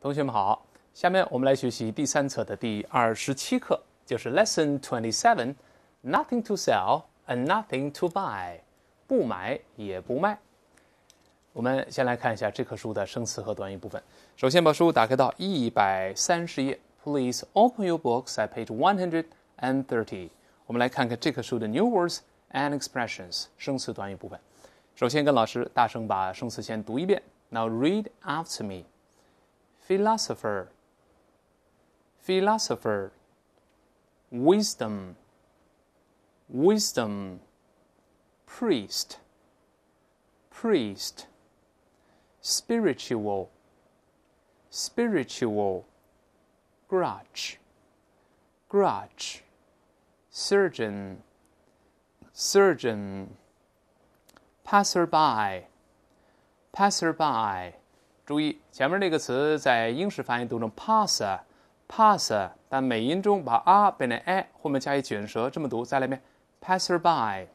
同学们好，下面我们来学习第三册的第二十七课，就是 Lesson Twenty Seven，Nothing to sell and nothing to buy，不买也不卖。我们先来看一下这棵树的生词和短语部分。首先把书打开到一百三十页，Please open your books at page one hundred and thirty。我们来看看这棵树的 New Words and Expressions 生词短语部分。首先跟老师大声把生词先读一遍，Now read after me。philosopher, philosopher, wisdom, wisdom, priest, priest, spiritual, spiritual, grudge, grudge, surgeon, surgeon, passerby, passerby 注意前面这个词在英式发音读成 passa passa，但美音中把 r 变成 a，后面加一卷舌，这么读。再来一遍：passerby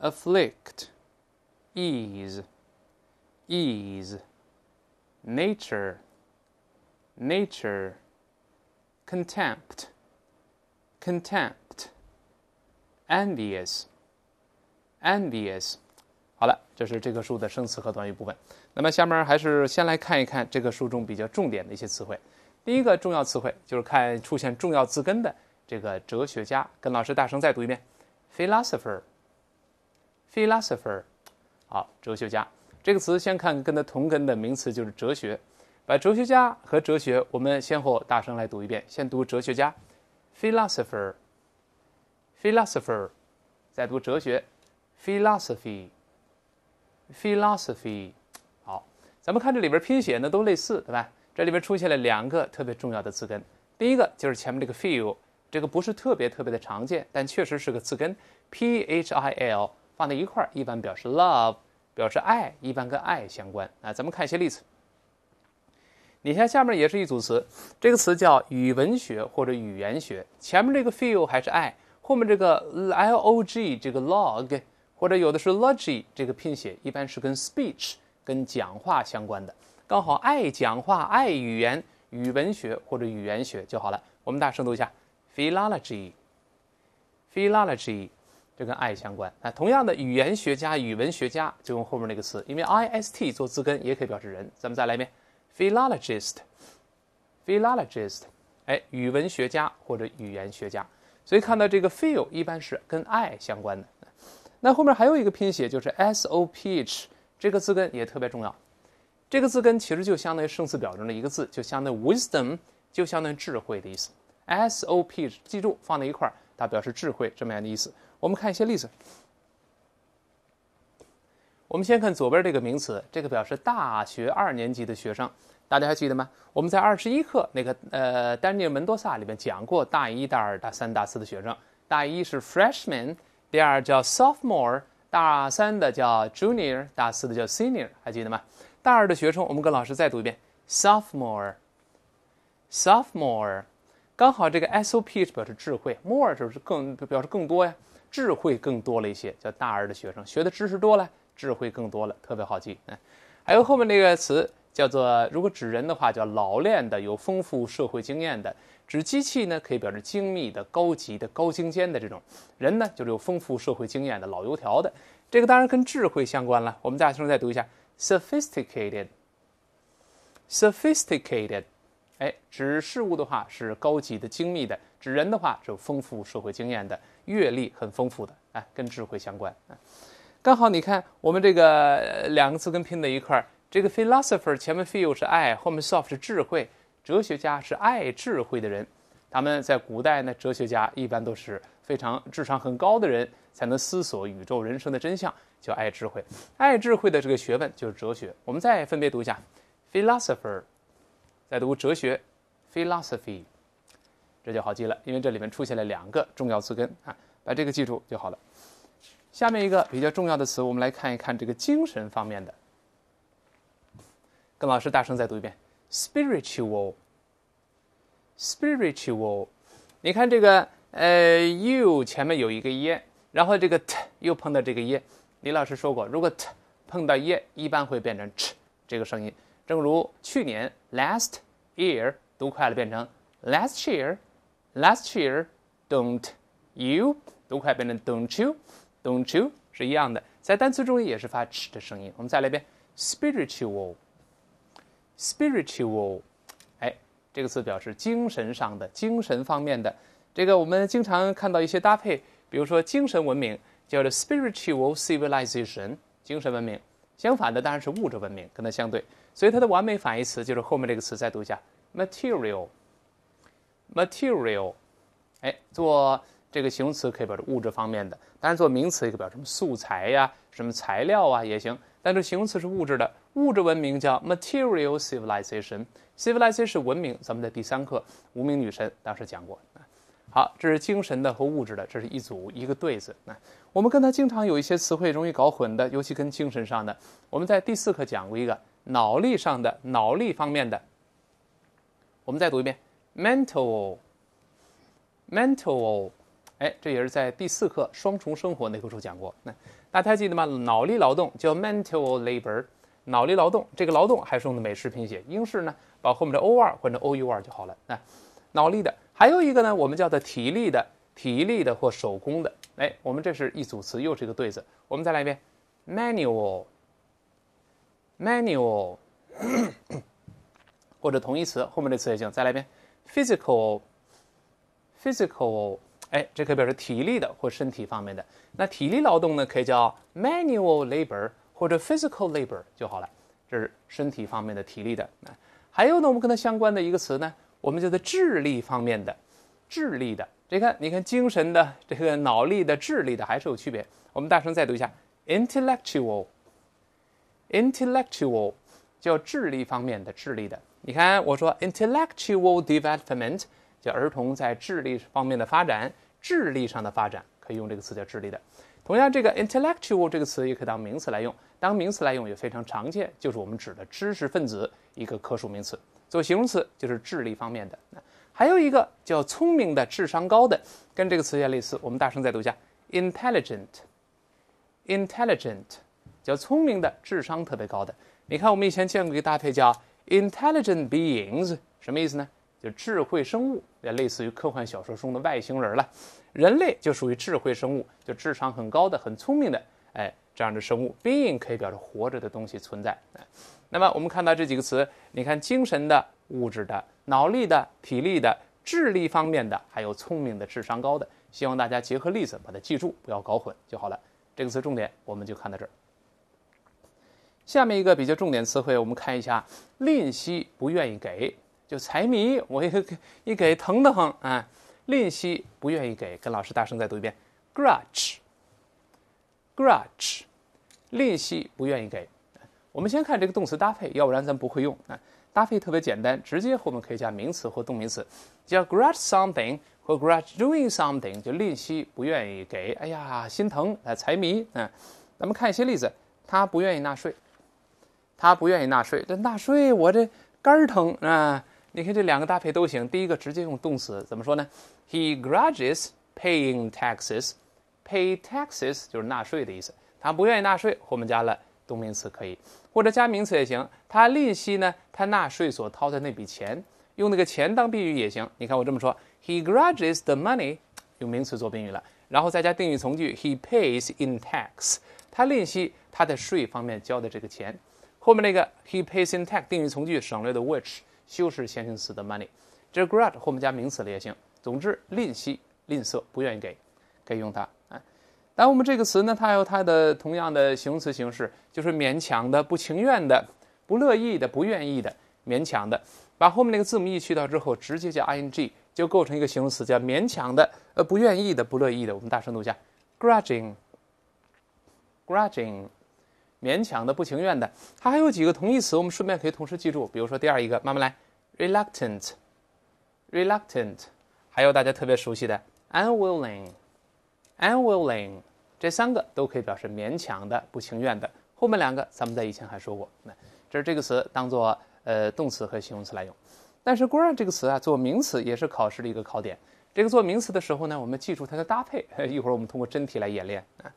afflict ease Ease, nature, nature, contempt, contempt, envious, envious. 好了，这是这棵树的生词和短语部分。那么下面还是先来看一看这个书中比较重点的一些词汇。第一个重要词汇就是看出现重要字根的这个哲学家，跟老师大声再读一遍：philosopher, philosopher。好，哲学家。这个词先看跟它同根的名词就是哲学，把哲学家和哲学我们先后大声来读一遍，先读哲学家，philosopher，philosopher，再读哲学，philosophy，philosophy。好，咱们看这里边拼写呢都类似对吧？这里边出现了两个特别重要的字根，第一个就是前面这个 phil，这个不是特别特别的常见，但确实是个字根，p-h-i-l 放在一块儿，一般表示 love。表示爱一般跟爱相关啊，咱们看一些例子。你像下面也是一组词，这个词叫语文学或者语言学。前面这个 feel 还是爱，后面这个 l o g 这个 log 或者有的是 logy，这个拼写一般是跟 speech 跟讲话相关的，刚好爱讲话、爱语言、语文学或者语言学就好了。我们大声读一下：philology，philology。就跟爱相关啊，同样的语言学家、语文学家就用后面那个词，因为 I S T 做字根也可以表示人。咱们再来一遍，philologist，philologist，哎，语文学家或者语言学家。所以看到这个 f e e l 一般是跟爱相关的。那后面还有一个拼写就是 S O P H，这个字根也特别重要。这个字根其实就相当于圣词表中的一个字，就相当于 wisdom，就相当于智慧的意思。S O P，H，记住放在一块儿。它表示智慧这么样的意思。我们看一些例子。我们先看左边这个名词，这个表示大学二年级的学生。大家还记得吗？我们在二十一课那个呃丹尼尔门多萨里面讲过，大一大二大三大四的学生。大一是 freshman，第二叫 sophomore，大三的叫 junior，大四的叫 senior，还记得吗？大二的学生，我们跟老师再读一遍：sophomore，sophomore。刚好这个 S O P 是表示智慧，more 就是更表示更多呀，智慧更多了一些，叫大二的学生学的知识多了，智慧更多了，特别好记。嗯，还有后面那个词叫做，如果指人的话叫老练的、有丰富社会经验的；指机器呢，可以表示精密的、高级的、高精尖的这种人呢，就是有丰富社会经验的老油条的。这个当然跟智慧相关了。我们大声再读一下：sophisticated，sophisticated。哎，指事物的话是高级的、精密的；指人的话是丰富社会经验的、阅历很丰富的。哎，跟智慧相关。刚好你看，我们这个两个词跟拼在一块儿，这个 philosopher 前面 f e e l 是爱，后面 soph 是智慧。哲学家是爱智慧的人。他们在古代呢，哲学家一般都是非常智商很高的人，才能思索宇宙人生的真相，叫爱智慧。爱智慧的这个学问就是哲学。我们再分别读一下 philosopher。在读哲学，philosophy，这就好记了，因为这里面出现了两个重要词根啊，把这个记住就好了。下面一个比较重要的词，我们来看一看这个精神方面的。跟老师大声再读一遍，spiritual，spiritual。你看这个呃 u 前面有一个 e，然后这个 t 又碰到这个 e。李老师说过，如果 t 碰到 e，一般会变成 ch 这个声音。正如去年 last year 读快了变成 last year，last year don't you 读快变成 don't you，don't you 是一样的，在单词中也是发 ch 的声音。我们再来一遍 spiritual，spiritual，哎，这个词表示精神上的、精神方面的。这个我们经常看到一些搭配，比如说精神文明叫做 spiritual civilization，精神文明。相反的当然是物质文明，跟它相对。所以它的完美反义词就是后面这个词，再读一下：material。material，哎，做这个形容词可以表示物质方面的；，当然做名词，也可以表示什么素材呀、什么材料啊也行。但是形容词是物质的，物质文明叫 material civilization。civilization 是文明，咱们在第三课《无名女神》当时讲过。好，这是精神的和物质的，这是一组一个对子。我们跟它经常有一些词汇容易搞混的，尤其跟精神上的，我们在第四课讲过一个。脑力上的脑力方面的，我们再读一遍 mental。mental，哎，这也是在第四课双重生活那课时讲过。那大家还记得吗？脑力劳动叫 mental labor，脑力劳动这个劳动还是用的美式拼写，英式呢，把后面的 o r 换成 o u r 就好了。那脑力的，还有一个呢，我们叫做体力的，体力的或手工的。哎，我们这是一组词，又是一个对子。我们再来一遍 manual。manual 或者同义词后面的词也行，再来一遍 physical。physical，哎，这可以表示体力的或身体方面的。那体力劳动呢，可以叫 manual labor 或者 physical labor 就好了，这是身体方面的体力的。那还有呢，我们跟它相关的一个词呢，我们叫做智力方面的，智力的。这个，你看精神的，这个脑力的，智力的还是有区别。我们大声再读一下 intellectual。Intellectual 叫智力方面的智力的，你看我说 intellectual development 叫儿童在智力方面的发展，智力上的发展可以用这个词叫智力的。同样，这个 intellectual 这个词也可以当名词来用，当名词来用也非常常见，就是我们指的知识分子一个可数名词。做形容词就是智力方面的。还有一个叫聪明的，智商高的，跟这个词也类似。我们大声再读一下：intelligent，intelligent。叫聪明的，智商特别高的。你看，我们以前见过一个搭配叫 intelligent beings，什么意思呢？就智慧生物，也类似于科幻小说中的外星人了。人类就属于智慧生物，就智商很高的、很聪明的，哎，这样的生物。Being 可以表示活着的东西存在。那么我们看到这几个词，你看精神的、物质的、脑力的、体力的、智力方面的，还有聪明的、智商高的。希望大家结合例子把它记住，不要搞混就好了。这个词重点我们就看到这儿。下面一个比较重点词汇，我们看一下，吝惜不愿意给，就财迷，我一给一给疼的很啊，吝惜不愿意给，跟老师大声再读一遍，grudge。grudge，吝惜不愿意给，我们先看这个动词搭配，要不然咱不会用啊，搭配特别简单，直接后面可以加名词或动名词，叫 grudge something 或 grudge doing something，就吝惜不愿意给，哎呀心疼啊财迷啊，咱们看一些例子，他不愿意纳税。他不愿意纳税，这纳税我这肝疼啊！你看这两个搭配都行，第一个直接用动词怎么说呢？He grudges paying taxes，pay taxes 就是纳税的意思。他不愿意纳税，后面加了动名词可以，或者加名词也行。他利息呢？他纳税所掏的那笔钱，用那个钱当宾语也行。你看我这么说，He grudges the money，用名词做宾语了，然后再加定语从句，He pays in tax。他利息，他在税方面交的这个钱。后面那个 he pays in t a h 定语从句省略的 which 修饰先行词的 money，这 grudge 后面加名词了也行。总之吝惜、吝啬、不愿意给，可以用它。哎，但我们这个词呢，它有它的同样的形容词形式，就是勉强的、不情愿的、不乐意的、不愿意的、勉强的。把后面那个字母 e 去掉之后，直接加 i n g，就构成一个形容词，叫勉强的、呃不愿意的、不乐意的。我们大声读一下：grudging，grudging。勉强的、不情愿的，它还有几个同义词，我们顺便可以同时记住。比如说第二一个，慢慢来，reluctant，reluctant，还有大家特别熟悉的 unwilling，unwilling，这三个都可以表示勉强的、不情愿的。后面两个咱们在以前还说过，那这是这个词当做呃动词和形容词来用，但是 g r a n d 这个词啊做名词也是考试的一个考点。这个做名词的时候呢，我们记住它的搭配，一会儿我们通过真题来演练啊。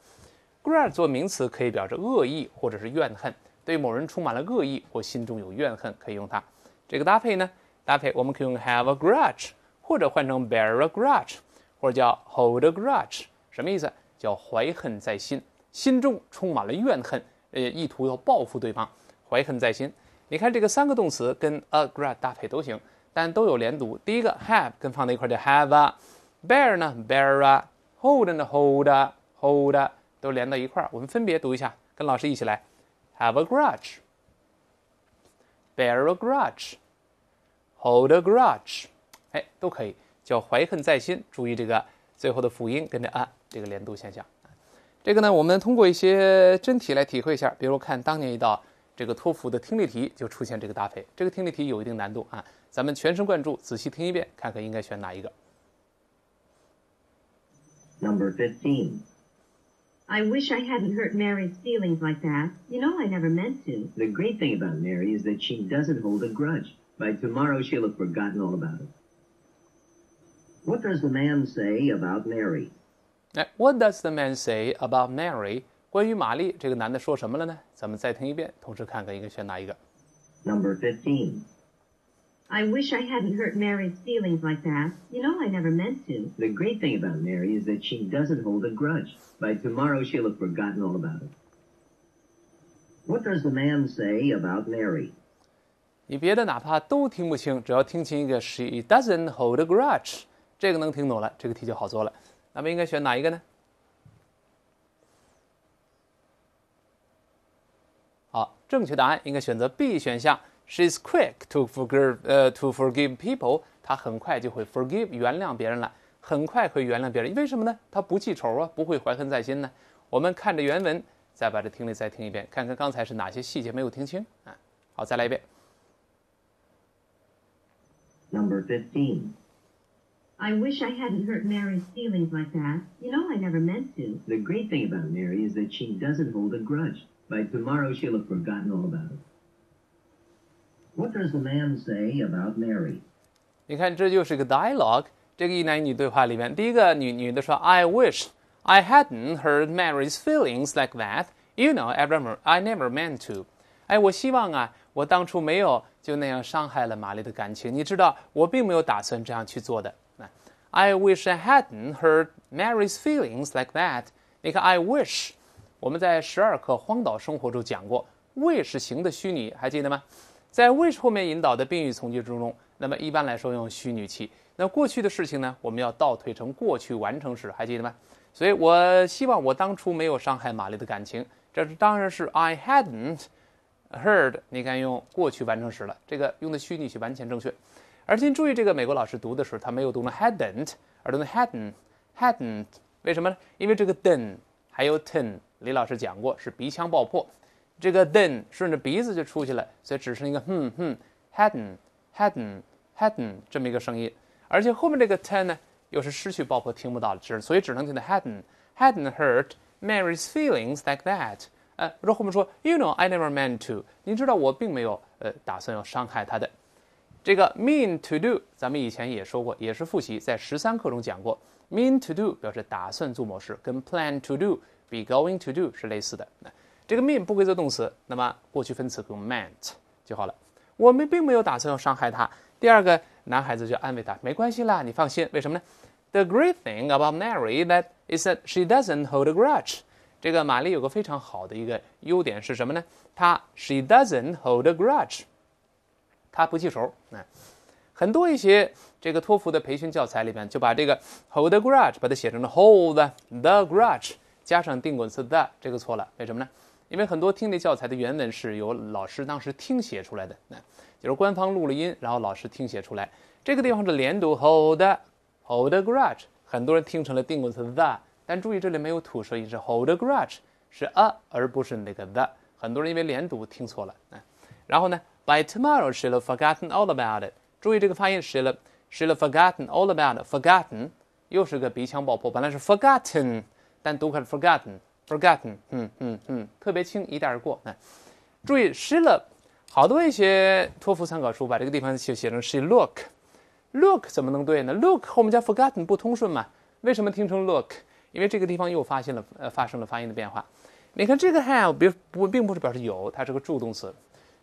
Grudge 做名词可以表示恶意或者是怨恨，对某人充满了恶意或心中有怨恨，可以用它。这个搭配呢？搭配我们可以用 have a grudge，或者换成 bear a grudge，或者叫 hold a grudge。什么意思？叫怀恨在心，心中充满了怨恨，呃，意图要报复对方，怀恨在心。你看这个三个动词跟 a grudge 搭配都行，但都有连读。第一个 have 跟放在一块叫 have a，bear 呢 bear a，hold 呢 hold a hold a。都连到一块儿，我们分别读一下，跟老师一起来。Have a grudge, bear a grudge, hold a grudge，哎，都可以叫怀恨在心。注意这个最后的辅音跟着啊，这个连读现象。这个呢，我们通过一些真题来体会一下，比如看当年一道这个托福的听力题就出现这个搭配。这个听力题有一定难度啊，咱们全神贯注，仔细听一遍，看看应该选哪一个。Number fifteen. I wish I hadn't hurt Mary's feelings like that. You know I never meant to. The great thing about Mary is that she doesn't hold a grudge. By tomorrow she'll have forgotten all about it. What does the man say about Mary? Eh, what does the man say about Mary？关于玛丽，这个男的说什么了呢？咱们再听一遍，同时看看应该选哪一个。Number fifteen. I wish I hadn't hurt Mary's feelings like that. You know I never meant to. The great thing about Mary is that she doesn't hold a grudge. By tomorrow she'll have forgotten all about it. What does the man say about Mary? 你别的哪怕都听不清，只要听清一个 "She doesn't hold a grudge"，这个能听懂了，这个题就好做了。那么应该选哪一个呢？好，正确答案应该选择 B 选项。She's quick to forgive uh, to forgive people。她很快就会 forgive 原谅别人了，很快会原谅别人。为什么呢？她不记仇啊，不会怀恨在心呢。我们看着原文，再把这听力再听一遍，看看刚才是哪些细节没有听清啊。好，再来一遍。Number fifteen. I wish I hadn't hurt Mary's feelings like that. You know, I never meant to. The great thing about Mary is that she doesn't hold a grudge. By tomorrow, she'll have forgotten all about it. What does the man say about Mary？你看，这就是个 dialog。u e 这个一男一女对话里面，第一个女女的说：“I wish I hadn't h e a r d Mary's feelings like that. You know, I never, I never meant to。”哎，我希望啊，我当初没有就那样伤害了玛丽的感情。你知道，我并没有打算这样去做的。I wish I hadn't h e a r d Mary's feelings like that。你看，I wish。我们在十二课《荒岛生活》中讲过，wish 型的虚拟，还记得吗？在 which 后面引导的宾语从句之中，那么一般来说用虚拟语气。那过去的事情呢？我们要倒推成过去完成时，还记得吗？所以我希望我当初没有伤害玛丽的感情。这当然是 I hadn't heard。你看，用过去完成时了，这个用的虚拟语气完全正确。而且注意，这个美国老师读的时候，他没有读成 hadn't，而读成 hadn't hadn't。为什么呢？因为这个 d e n 还有 ten，李老师讲过是鼻腔爆破。这个 then 顺着鼻子就出去了，所以只剩一个哼哼，hadn't hadn't hadn't 这么一个声音。而且后面这个 t e n 呢，又是失去爆破听不到了，只所以只能听到 hadn't hadn't hurt Mary's feelings like that。呃，然后后面说，You know, I never meant to。你知道我并没有呃打算要伤害她的。这个 mean to do，咱们以前也说过，也是复习，在十三课中讲过。mean to do 表示打算做某事，跟 plan to do、be going to do 是类似的。这个 mean 不规则动词，那么过去分词用 meant 就好了。我们并没有打算要伤害他。第二个男孩子就安慰他，没关系啦，你放心。为什么呢？The great thing about Mary that is that she doesn't hold a grudge。这个玛丽有个非常好的一个优点是什么呢？她 she doesn't hold a grudge。她不记仇。哎，很多一些这个托福的培训教材里面就把这个 hold a grudge 把它写成了 hold the grudge，加上定冠词 t h e 这个错了。为什么呢？因为很多听力教材的原文是由老师当时听写出来的，那就是官方录了音，然后老师听写出来。这个地方的连读，hold，hold grudge，很多人听成了定冠词 the，但注意这里没有吐舌音，是 hold grudge，是 a 而不是那个 the。很多人因为连读听错了。然后呢，by tomorrow she'll forgotten all about it。注意这个发音，she'll，she'll forgotten all about，it。forgotten 又是个鼻腔爆破，本来是 forgotten，但读成了 forgotten。Forgotten，嗯嗯嗯，特别轻一带而过。嗯，注意，she look，好多一些托福参考书把这个地方写写成 she look，look 怎么能对呢？look 和我们加 forgotten 不通顺嘛？为什么听成 look？因为这个地方又发现了呃发生了发音的变化。你看这个 have，别不并不是表示有，它是个助动词。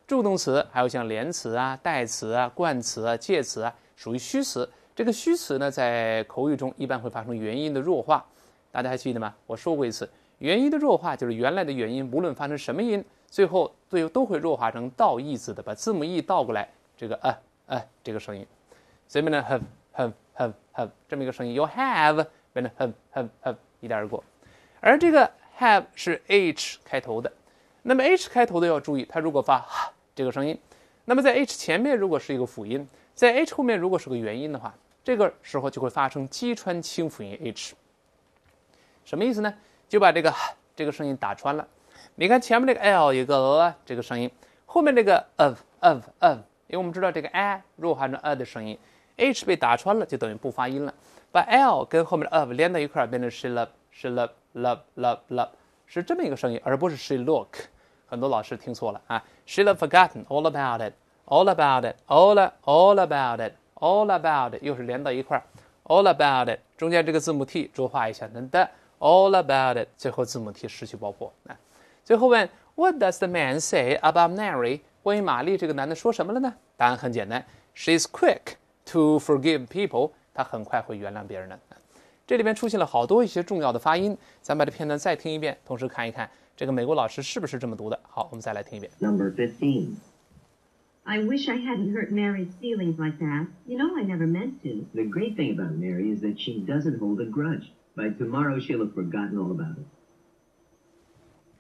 助动词还有像连词啊、代词啊、冠词啊、介词啊，属于虚词。这个虚词呢，在口语中一般会发生元音的弱化。大家还记得吗？我说过一次。元音的弱化就是原来的原因，无论发成什么音，最后最后都会弱化成倒 e 字的，把字母 e 倒过来，这个呃呃这个声音，所以呢 have have have have 这么一个声音，you have have have 一带而过，而这个 have 是 h 开头的，那么 h 开头的要注意，它如果发哈这个声音，那么在 h 前面如果是一个辅音，在 h 后面如果是个元音的话，这个时候就会发生击穿清辅音 h，什么意思呢？就把这个这个声音打穿了。你看前面这个 l 有个 a 这个声音，后面这个 of of of，因为我们知道这个 a 唠化成 a 的声音，h 被打穿了，就等于不发音了。把 l 跟后面的 of 连到一块，变成 she love she love love love love，是这么一个声音，而不是 she look。很多老师听错了啊。She love forgotten all about it all about it all all about it all about it，又是连到一块 all about it，中间这个字母 t 浊化一下，噔的。all about it。最后字母 t 失去爆破啊。最后问 What does the man say about Mary？关于玛丽这个男的说什么了呢？答案很简单，She's quick to forgive people。她很快会原谅别人的。这里边出现了好多一些重要的发音，咱把这片段再听一遍，同时看一看这个美国老师是不是这么读的。好，我们再来听一遍。Number fifteen. I wish I hadn't hurt Mary's feelings like that. You know I never meant to. The great thing about Mary is that she doesn't hold a grudge. By tomorrow, she'll have forgotten all about it.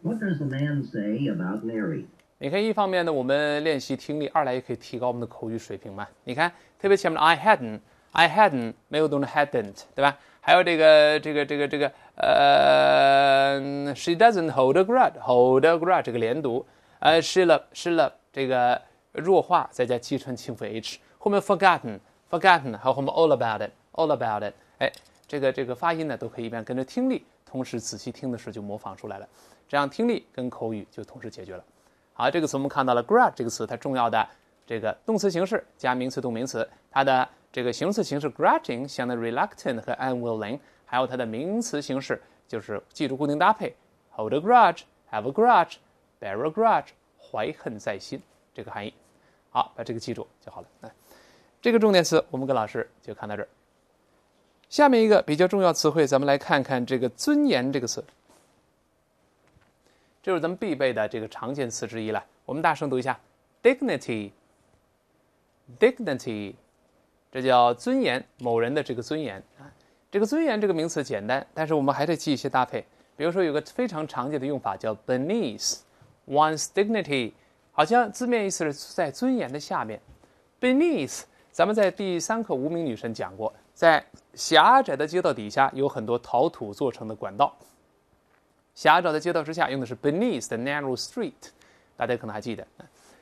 What does the man say about Mary? 你看，一方面呢，我们练习听力；二来也可以提高我们的口语水平嘛。你看，特别前面的 I hadn't, I hadn't 没有 d o hadn't，对吧？还有这个、这个、这个、这个呃，She doesn't hold a grudge. Hold a grudge 这个连读，呃 s h u t up, shut up 这个弱化，再加气吞轻辅 H，后面 forgotten, forgotten，还有后面 all about it, all about it，哎。这个这个发音呢，都可以一边跟着听力，同时仔细听的时候就模仿出来了。这样听力跟口语就同时解决了。好，这个词我们看到了，grudge 这个词，它重要的这个动词形式加名词动名词，它的这个形容词形式 grudging，相当于 reluctant 和 unwilling，还有它的名词形式，就是记住固定搭配 hold a grudge，have a grudge，bear a grudge，怀恨在心这个含义。好，把这个记住就好了。来，这个重点词我们跟老师就看到这儿。下面一个比较重要词汇，咱们来看看这个“尊严”这个词。这是咱们必备的这个常见词之一了。我们大声读一下：“dignity，dignity”，这叫尊严，某人的这个尊严啊。这个“尊严”这个名词简单，但是我们还得记一些搭配。比如说，有个非常常见的用法叫 “beneath one's dignity”，好像字面意思是在尊严的下面。beneath，咱们在第三课《无名女神》讲过。在狭窄的街道底下有很多陶土做成的管道。狭窄的街道之下用的是 beneath the narrow street，大家可能还记得。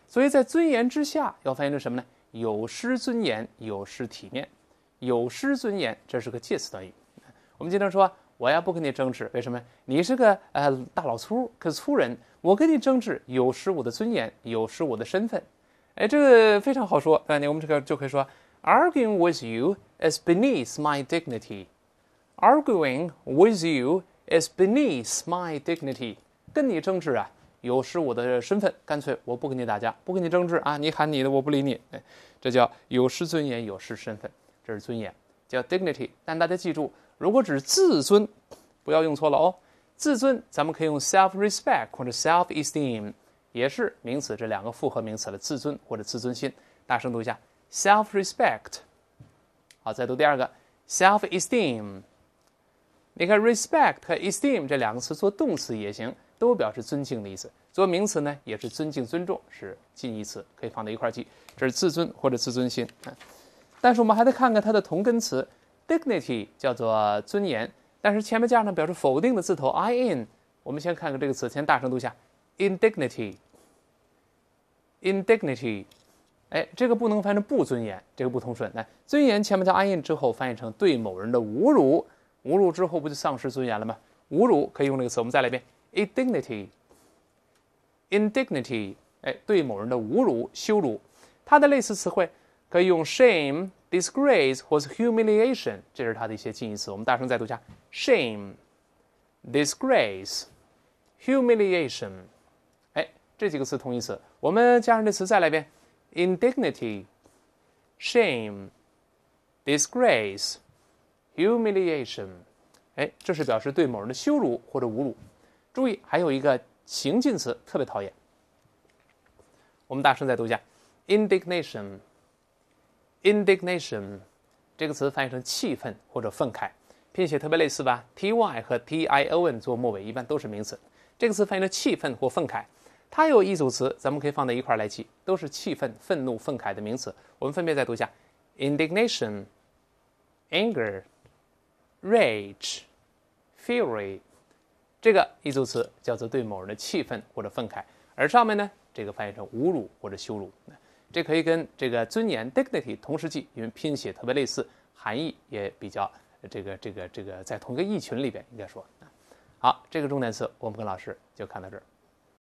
所以在尊严之下要翻译成什么呢？有失尊严，有失体面，有失尊严，这是个介词短语。我们经常说，我要不跟你争执，为什么？你是个呃大老粗，可粗人，我跟你争执有失我的尊严，有失我的身份。哎，这个非常好说。那我们这个就可以说 arguing with you。is beneath my dignity, arguing with you is beneath my dignity。跟你争执啊，有失我的身份，干脆我不跟你打架，不跟你争执啊，你喊你的，我不理你。这叫有失尊严，有失身份，这是尊严，叫 dignity。但大家记住，如果指自尊，不要用错了哦。自尊，咱们可以用 self respect 或者 self esteem，也是名词，这两个复合名词的自尊或者自尊心。大声读一下 self respect。好，再读第二个，self-esteem。你看，respect 和 esteem 这两个词做动词也行，都表示尊敬的意思；做名词呢，也是尊敬、尊重，是近义词，可以放在一块儿记。这是自尊或者自尊心。但是我们还得看看它的同根词，dignity 叫做尊严。但是前面加上表示否定的字头 in，我们先看看这个词，先大声读一下，indignity，indignity。哎，这个不能翻译成“不尊严”，这个不通顺。来，尊严前面加 “in” 之后，翻译成“对某人的侮辱”。侮辱之后不就丧失尊严了吗？侮辱可以用这个词。我们再来一遍：“indignity”。“indignity”，哎，对某人的侮辱、羞辱。它的类似词汇可以用 “shame”、“disgrace” 或是 “humiliation”。这是它的一些近义词。我们大声再读一下：“shame”，“disgrace”，“humiliation”。哎，这几个词同义词。我们加上这词，再来一遍。indignity，shame，disgrace，humiliation，哎，这是表示对某人的羞辱或者侮辱。注意，还有一个形近词，特别讨厌。我们大声再读一下：indignation，indignation。这个词翻译成气愤或者愤慨，拼写特别类似吧？t y 和 t i o n 做末尾一般都是名词。这个词翻译成气愤或愤慨。它有一组词，咱们可以放在一块儿来记，都是气愤、愤怒、愤慨的名词。我们分别再读一下：indignation、anger、rage、fury。这个一组词叫做对某人的气愤或者愤慨，而上面呢，这个翻译成侮辱或者羞辱。这可以跟这个尊严 （dignity） 同时记，因为拼写特别类似，含义也比较这个这个这个在同一个意群里边应该说。好，这个重点词我们跟老师就看到这儿。